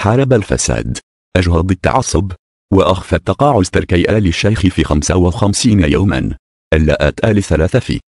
حارب الفساد أجهض التعصب وأخفى التقاعس تركي آل الشيخ في 55 يوما اللاءات آل ثلاثة في